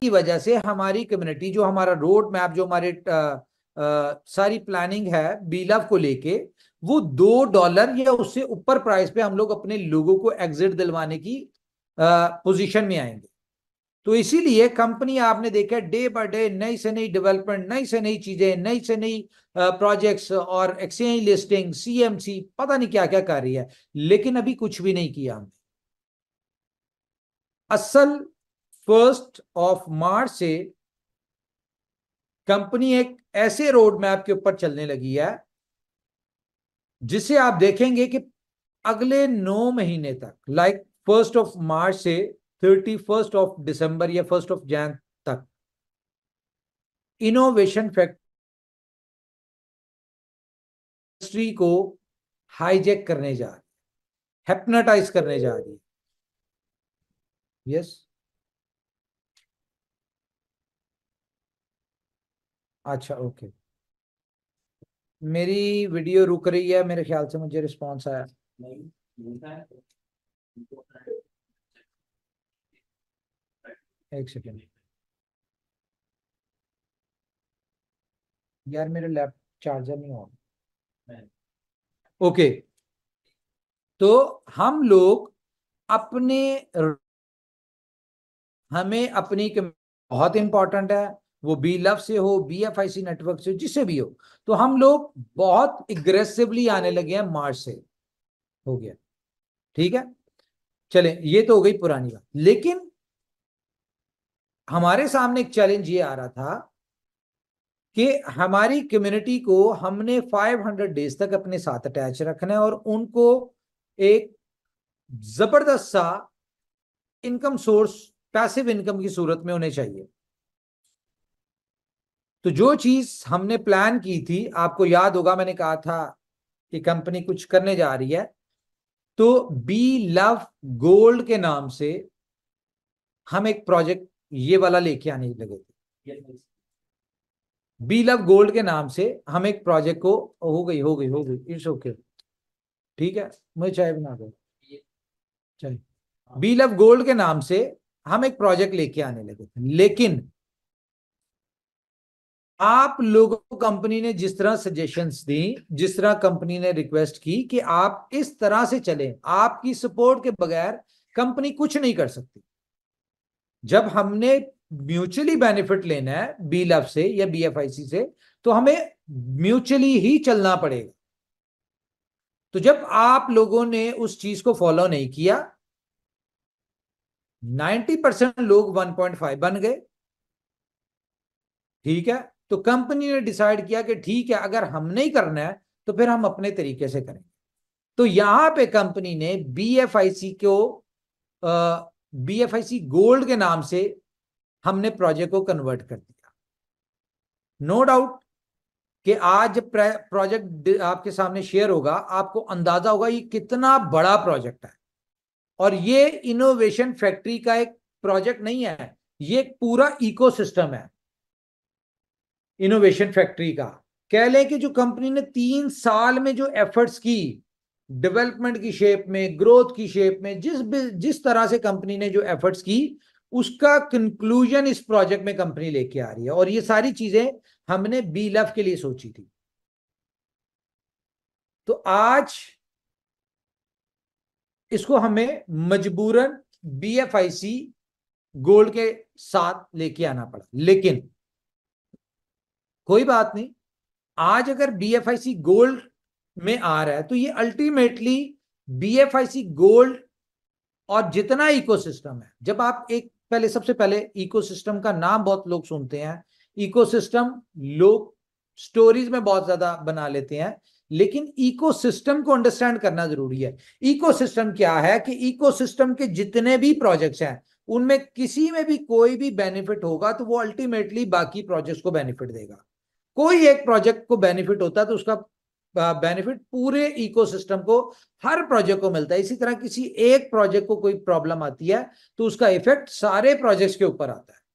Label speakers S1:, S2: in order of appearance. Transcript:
S1: की वजह से हमारी कम्युनिटी जो हमारा रोड मैप जो हमारे सारी प्लानिंग है बीलव को लेके वो दो डॉलर या उससे ऊपर प्राइस पे हम लोग अपने लोगों को एग्जिट दिलवाने की पोजीशन में आएंगे तो इसीलिए कंपनी आपने देखा डे बाय डे नई से नई डेवलपमेंट नई से नई चीजें नई से नई प्रोजेक्ट्स और एक्सचेंज लिस्टिंग सीएमसी पता नहीं क्या क्या कर रही है लेकिन अभी कुछ भी नहीं किया हमने असल फर्स्ट ऑफ मार्च से कंपनी एक ऐसे रोड मैप के ऊपर चलने लगी है जिसे आप देखेंगे कि अगले नौ महीने तक लाइक फर्स्ट ऑफ मार्च से थर्टी फर्स्ट ऑफ दिसंबर या फर्स्ट ऑफ जैन तक इनोवेशन फैक्ट्री को हाईजेक करने जा रही है हेप्नाटाइज करने जा रही है यस yes? अच्छा ओके मेरी वीडियो रुक रही है मेरे ख्याल से मुझे रिस्पांस तो आया एक सेकेंड यार मेरे लैप चार्जर नहीं होगा ओके तो हम लोग अपने हमें अपनी बहुत इंपॉर्टेंट है वो बी लव से हो B F I C network से जिससे भी हो तो हम लोग बहुत एग्रेसिवली आने लगे हैं मार्च से हो गया ठीक है चले ये तो हो गई पुरानी बात लेकिन हमारे सामने एक चैलेंज ये आ रहा था कि हमारी कम्युनिटी को हमने 500 डेज तक अपने साथ अटैच रखना है और उनको एक जबरदस्त सा इनकम सोर्स पैसिव इनकम की सूरत में होने चाहिए तो जो चीज हमने प्लान की थी आपको याद होगा मैंने कहा था कि कंपनी कुछ करने जा रही है तो बी लव गोल्ड के नाम से हम एक प्रोजेक्ट ये वाला लेके आने लगे थे बी लव गोल्ड के नाम से हम एक प्रोजेक्ट को हो गई हो गई हो गई इट्स ओके ठीक है मुझे चाय बना दो चाय बी लव गोल्ड के नाम से हम एक प्रोजेक्ट लेके आने लगे थे लेकिन आप लोगों को कंपनी ने जिस तरह सजेशंस दी जिस तरह कंपनी ने रिक्वेस्ट की कि आप इस तरह से चलें आपकी सपोर्ट के बगैर कंपनी कुछ नहीं कर सकती जब हमने म्यूचुअली बेनिफिट लेना है बी लव से या बी एफ आई सी से तो हमें म्यूचुअली ही चलना पड़ेगा तो जब आप लोगों ने उस चीज को फॉलो नहीं किया 90 परसेंट लोग 1.5 बन गए ठीक है तो कंपनी ने डिसाइड किया कि ठीक है अगर हम नहीं करना है तो फिर हम अपने तरीके से करेंगे तो यहां पे कंपनी ने बीएफआईसी को बीएफआईसी गोल्ड के नाम से हमने प्रोजेक्ट को कन्वर्ट कर दिया नो डाउट कि आज प्रोजेक्ट आपके सामने शेयर होगा आपको अंदाजा होगा ये कितना बड़ा प्रोजेक्ट है और ये इनोवेशन फैक्ट्री का एक प्रोजेक्ट नहीं है ये पूरा इकोसिस्टम है इनोवेशन फैक्ट्री का कह लें कि जो कंपनी ने तीन साल में जो एफर्ट्स की डेवलपमेंट की शेप में ग्रोथ की शेप में जिस जिस तरह से कंपनी ने जो एफर्ट्स की उसका कंक्लूजन इस प्रोजेक्ट में कंपनी लेके आ रही है और ये सारी चीजें हमने बी लव के लिए सोची थी तो आज इसको हमें मजबूरन बी सी गोल्ड के साथ लेके आना पड़ा लेकिन कोई बात नहीं आज अगर बीएफआईसी गोल्ड में आ रहा है तो ये अल्टीमेटली बीएफआईसी गोल्ड और जितना इकोसिस्टम है जब आप एक पहले सबसे पहले इकोसिस्टम का नाम बहुत लोग सुनते हैं इकोसिस्टम लोग स्टोरीज में बहुत ज्यादा बना लेते हैं लेकिन इकोसिस्टम को अंडरस्टैंड करना जरूरी है इकोसिस्टम क्या है कि इकोसिस्टम के जितने भी प्रोजेक्ट्स हैं उनमें किसी में भी कोई भी बेनिफिट होगा तो वो अल्टीमेटली बाकी प्रोजेक्ट्स को बेनिफिट देगा कोई एक प्रोजेक्ट को बेनिफिट होता है तो उसका बेनिफिट पूरे इकोसिस्टम को हर प्रोजेक्ट को मिलता है इसी तरह किसी एक प्रोजेक्ट को कोई प्रॉब्लम आती है तो उसका इफेक्ट सारे प्रोजेक्ट्स के ऊपर आता है